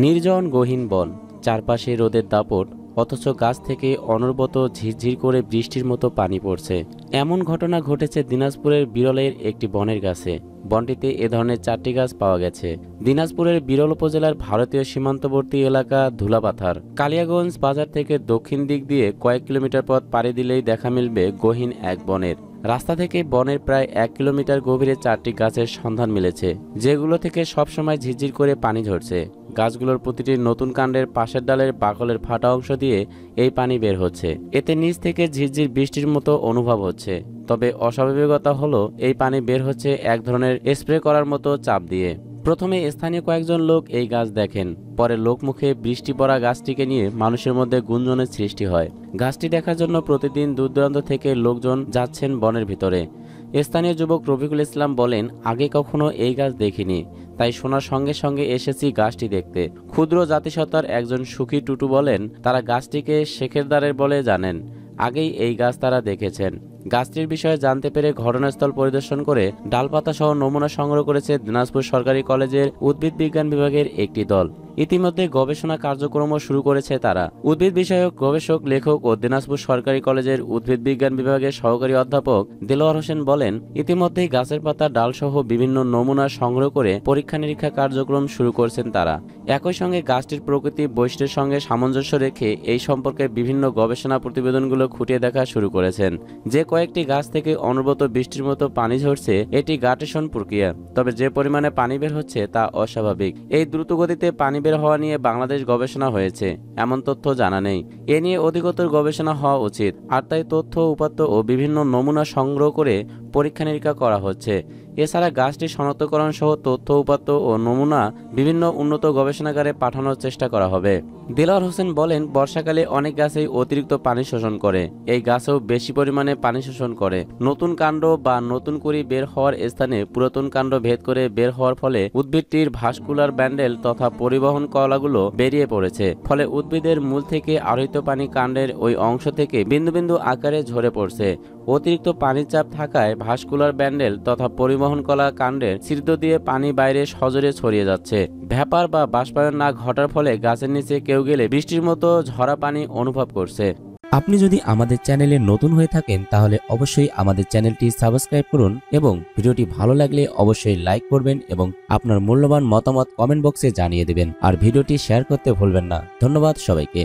নির্জন গহীন বন চারপাশে রোদের দাপট অথচ গাছ থেকে অনর্বত ঝিরঝির করে বৃষ্টির মতো পানি পড়ছে এমন ঘটনা ঘটেছে দিনাজপুরের বিরলের একটি বনের গাছে বনটিতে এ ধরনের চারটি গাছ পাওয়া গেছে দিনাজপুরের বিরল উপজেলার ভারতীয় সীমান্তবর্তী এলাকা ধুলাপাথার কালিয়াগঞ্জ বাজার থেকে দক্ষিণ দিক দিয়ে কয়েক কিলোমিটার পথ পাড়ি দিলেই দেখা মিলবে গহীন এক বনের রাস্তা থেকে বনের প্রায় এক কিলোমিটার গভীরে চারটি গাছের সন্ধান মিলেছে যেগুলো থেকে সবসময় ঝিরঝির করে পানি ঝরছে গাছগুলোর প্রতিটি নতুন কাণ্ডের পাশের ডালের বাকলের ফাটা অংশ দিয়ে এই পানি বের হচ্ছে এতে নিচ থেকে ঝিরঝির বৃষ্টির মতো অনুভব হচ্ছে তবে অস্বাভাবিকতা হলো এই পানি বের হচ্ছে এক ধরনের স্প্রে করার মতো চাপ দিয়ে প্রথমে স্থানীয় কয়েকজন লোক এই গাছ দেখেন পরে লোকমুখে বৃষ্টি পড়া গাছটিকে নিয়ে মানুষের মধ্যে গুঞ্জনের সৃষ্টি হয় গাছটি দেখার জন্য প্রতিদিন দূর থেকে লোকজন যাচ্ছেন বনের ভিতরে স্থানীয় যুবক রফিকুল ইসলাম বলেন আগে কখনো এই গাছ দেখিনি তাই শোনার সঙ্গে সঙ্গে এসেছি গাছটি দেখতে ক্ষুদ্র জাতিসত্তার একজন সুখী টুটু বলেন তারা গাছটিকে শেখেরদারের বলে জানেন আগেই এই গাছ তারা দেখেছেন গাছটির বিষয়ে জানতে পেরে ঘটনাস্থল পরিদর্শন করে ডালপাতা সহ নমুনা সংগ্রহ করেছে দিনাজপুর সরকারি কলেজের উদ্ভিদ বিজ্ঞান বিভাগের একটি দল ইতিমধ্যে গবেষণা কার্যক্রমও শুরু করেছে তারা উদ্ভিদ বিষয়ক গবেষক লেখক ও দিনাজপুর সরকারি কলেজের উদ্ভিদ বিজ্ঞান বিভাগের সহকারী অধ্যাপক দেলোয়ার হোসেন বলেন ইতিমধ্যেই গাছের পাতা ডালসহ বিভিন্ন নমুনা সংগ্রহ করে পরীক্ষা নিরীক্ষা কার্যক্রম শুরু করেছেন তারা একই সঙ্গে গাছটির প্রকৃতি বৈশ্বের সঙ্গে সামঞ্জস্য রেখে এই সম্পর্কে বিভিন্ন গবেষণা প্রতিবেদনগুলো খুঁটিয়ে দেখা শুরু করেছেন যে কয়েকটি গাছ থেকে অনবত বৃষ্টির মতো পানি ঝরছে এটি গাটেশন প্রক্রিয়া তবে যে পরিমাণে পানি বের হচ্ছে তা অস্বাভাবিক এই দ্রুতগতিতে পানি বের হওয়া নিয়ে বাংলাদেশ গবেষণা হয়েছে এমন তথ্য জানা নেই এ নিয়ে অধিকতর গবেষণা হওয়া উচিত আর তাই তথ্য উপাত্ত ও বিভিন্ন নমুনা সংগ্রহ করে পরীক্ষা নিরীক্ষা করা হচ্ছে এছাড়া গাছটি শনাক্তকরণ সহ তথ্য উপাত্ত ও নমুনা বিভিন্ন উন্নত গবেষণাগারে পাঠানোর চেষ্টা করা হবে দিলার হোসেন বলেন বর্ষাকালে অনেক গাছেই অতিরিক্ত পানি শোষণ করে এই গাছও বেশি পরিমাণে পানি শোষণ করে নতুন কাণ্ড বা নতুন করে বের হওয়ার স্থানে পুরাতন কাণ্ড ভেদ করে বের হওয়ার ফলে উদ্ভিদটির ভাস্কুলার ব্যান্ডেল তথা পরিবহন কলাগুলো বেরিয়ে পড়েছে ফলে উদ্ভিদের মূল থেকে আরোহিত পানি কাণ্ডের ওই অংশ থেকে বিন্দু বিন্দু আকারে ঝরে পড়ছে অতিরিক্ত পানির চাপ থাকায় ভাস্কুলার ব্যান্ডেল তথা পরিবহন পরিবহন কলা কাণ্ডের ছিদ্র দিয়ে পানি বাইরে সজরে ছড়িয়ে যাচ্ছে ভ্যাপার বা বাষ্পায়ন না ঘটার ফলে গাছের নিচে কেউ গেলে বৃষ্টির মতো ঝরা পানি অনুভব করছে আপনি যদি আমাদের চ্যানেলে নতুন হয়ে থাকেন তাহলে অবশ্যই আমাদের চ্যানেলটি সাবস্ক্রাইব করুন এবং ভিডিওটি ভালো লাগলে অবশ্যই লাইক করবেন এবং আপনার মূল্যবান মতামত কমেন্ট বক্সে জানিয়ে দেবেন আর ভিডিওটি শেয়ার করতে ভুলবেন না ধন্যবাদ সবাইকে